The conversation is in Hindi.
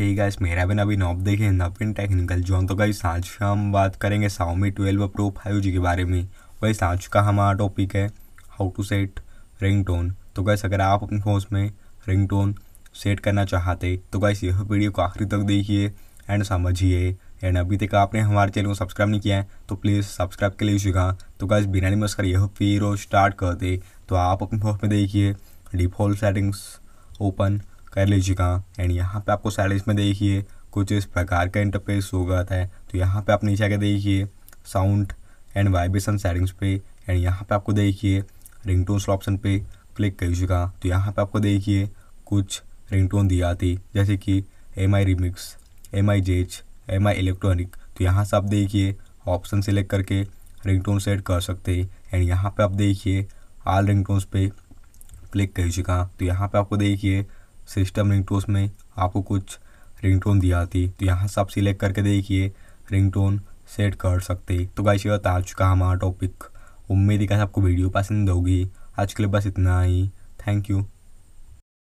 हे गाइस मेरा बिना अभी नॉप देखे नवीन टेक्निकल जो तो गाइस आज हम बात करेंगे Xiaomi twelve pro five G के बारे में वही आज का हमारा टॉपिक है how to set ring tone तो गैस अगर आप अपने फ़ोन में रिंग टोन सेट करना चाहते तो गैस यह वीडियो को आखिरी तक देखिए एंड समझिए एंड अभी तक आपने हमारे चैनल को सब्सक्राइब नहीं किया है तो प्लीज़ सब्सक्राइब के लिए सीखा तो गैस बिना निमस कर यह फिर स्टार्ट कर दे तो आप अपने फ़ोन में देखिए डिफ़ॉल्ट सेटिंग्स ओपन कर लीजिएगा एंड यहाँ पे आपको साइड में देखिए कुछ इस प्रकार का इंटरफेस हो गया था तो यहाँ पे आप नीचे आके देखिए साउंड एंड वाइब्रेशन सेटिंग्स पे एंड यहाँ पे आपको देखिए रिंग टोन ऑप्शन पे क्लिक कर लीजिएगा तो यहाँ पे आपको देखिए कुछ रिंग टोन दी जाती जैसे कि M I remix M I जेच एम आई इलेक्ट्रॉनिक तो यहाँ से आप देखिए ऑप्शन सेलेक्ट करके रिंग टोन सेट कर सकते हैं एंड यहाँ पे आप देखिए आल रिंग टोन्स पे क्लिक कर लीजिएगा तो यहाँ पे आपको देखिए सिस्टम रिंगटोन्स में आपको कुछ रिंगटोन दिया थी तो यहाँ से आप सिलेक्ट करके देखिए रिंगटोन सेट कर सकते तो गाइस ये बता चुका हमारा टॉपिक उम्मीद है आपको वीडियो पसंद होगी आज के लिए बस इतना ही थैंक यू